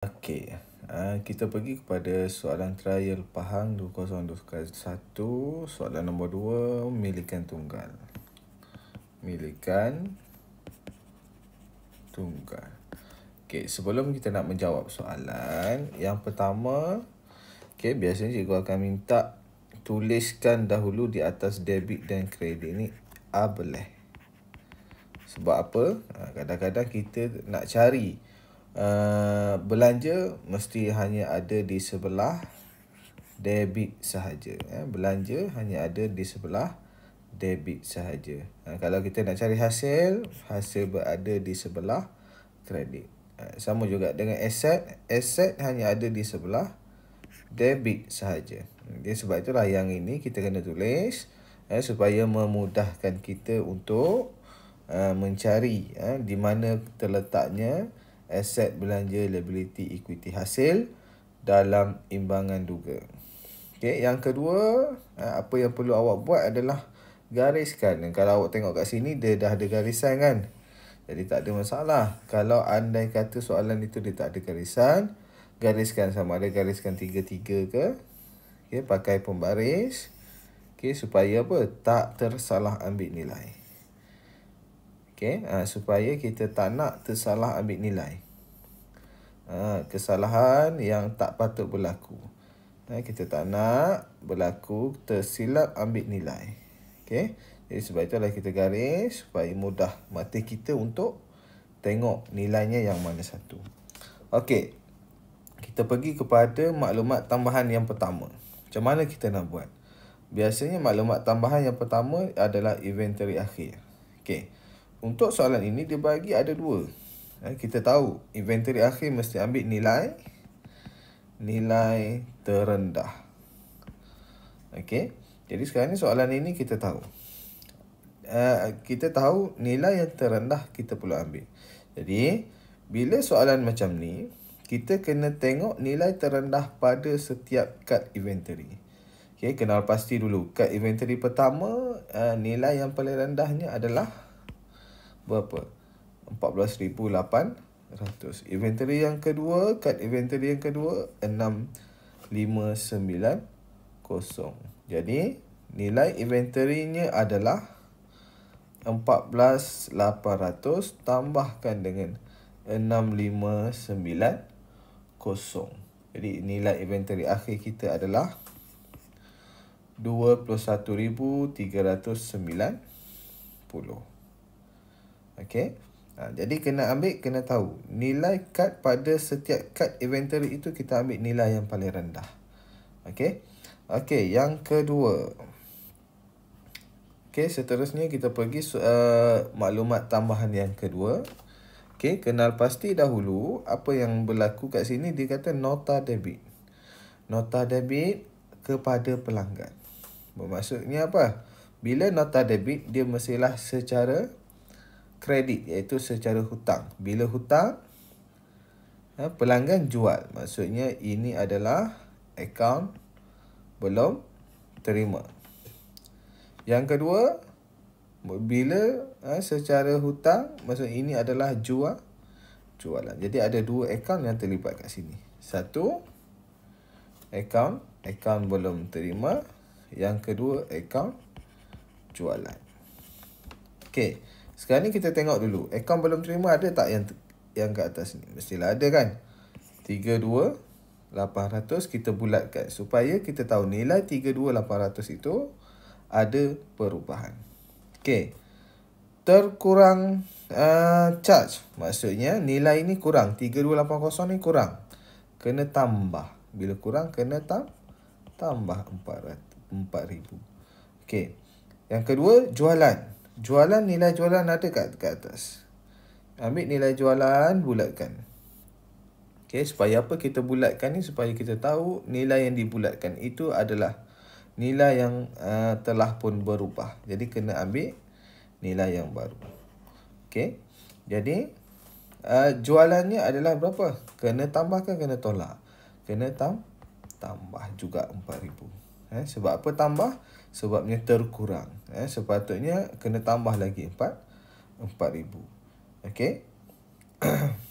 Okey, uh, kita pergi kepada soalan trial Pahang 2021, soalan nombor 2, milikan tunggal. Milikan tunggal. Okey, sebelum kita nak menjawab soalan, yang pertama, okey, biasanya cikgu akan minta tuliskan dahulu di atas debit dan kredit ni A boleh. Sebab apa? Ah, kadang-kadang kita nak cari Eh, belanja mesti hanya ada di sebelah debit sahaja. Eh, belanja hanya ada di sebelah debit sahaja. Eh, kalau kita nak cari hasil, hasil berada di sebelah kredit. Eh, sama juga dengan aset. Aset hanya ada di sebelah debit sahaja. Jadi sebab itulah yang ini kita kena tulis eh, supaya memudahkan kita untuk uh, mencari eh, di mana terletaknya aset belanja liability equity hasil dalam imbangan duga. Okey, yang kedua, eh, apa yang perlu awak buat adalah gariskan. Kalau awak tengok kat sini dia dah ada garisan kan. Jadi tak ada masalah. Kalau andai kata soalan itu dia tak ada garisan, gariskan sama ada gariskan tiga-tiga ke. Okey, pakai pembaris. Okey, supaya apa? Tak tersalah ambil nilai okay, uh, ah, supaya kita tak nak tersalah ambil nilai. Uh, kesalahan yang tak patut berlaku. Uh, kita tak nak berlaku tersilap ambil nilai. Okay. Jadi sebab itulah kita garis supaya mudah mata kita untuk tengok nilainya yang mana satu. Okay, Kita pergi kepada maklumat tambahan yang pertama. Macam mana kita nak buat? Biasanya maklumat tambahan yang pertama adalah inventory akhir. Okay. Untuk soalan ini dia bagi ada dua. Eh, kita tahu inventory akhir mesti ambil nilai nilai terendah. Okey. Jadi sekarang ni soalan ini kita tahu. Uh, kita tahu nilai yang terendah kita perlu ambil. Jadi bila soalan macam ni, kita kena tengok nilai terendah pada setiap kad inventory. Okey, kenal pasti dulu kad inventory pertama uh, nilai yang paling rendahnya adalah 0 berapa? 14,800. Inventory yang kedua, kad inventory yang kedua, 6,590. Jadi, nilai inventory-nya adalah 14,800 tambahkan dengan 6,590. Jadi, nilai inventory akhir kita adalah 21,309. Pulau. Okay. Ha, jadi kena ambil, kena tahu. Nilai kad pada setiap kad inventory itu kita ambil nilai yang paling rendah. Okay. Okay, yang kedua. Okay, seterusnya kita pergi uh, maklumat tambahan yang kedua. Okay, kenal pasti dahulu apa yang berlaku kat sini. Dia kata nota debit. Nota debit kepada pelanggan. Bermaksudnya apa? Bila nota debit, dia mestilah secara kredit iaitu secara hutang. Bila hutang ha, pelanggan jual. Maksudnya ini adalah akaun belum terima. Yang kedua bila ha, secara hutang maksud ini adalah jual jualan. Jadi ada dua akaun yang terlibat kat sini. Satu akaun akaun belum terima, yang kedua akaun jualan. Okey. Sekarang ni kita tengok dulu Akaun belum terima ada tak yang yang kat atas ni Mestilah ada kan 32,800 kita bulatkan Supaya kita tahu nilai 32,800 itu Ada perubahan Okay Terkurang uh, charge Maksudnya nilai ini kurang 32,800 ni kurang Kena tambah Bila kurang kena tam tambah 4,000 Okay Yang kedua jualan jualan nilai jualan ada kat, kat atas ambil nilai jualan bulatkan Okay supaya apa kita bulatkan ni supaya kita tahu nilai yang dibulatkan itu adalah nilai yang uh, telah pun berubah jadi kena ambil nilai yang baru Okay. jadi uh, jualannya adalah berapa kena tambahkan kena tolak kena tam tambah juga 4000 eh sebab apa tambah sebabnya terkurang eh sepatutnya kena tambah lagi empat empat ribu, okay.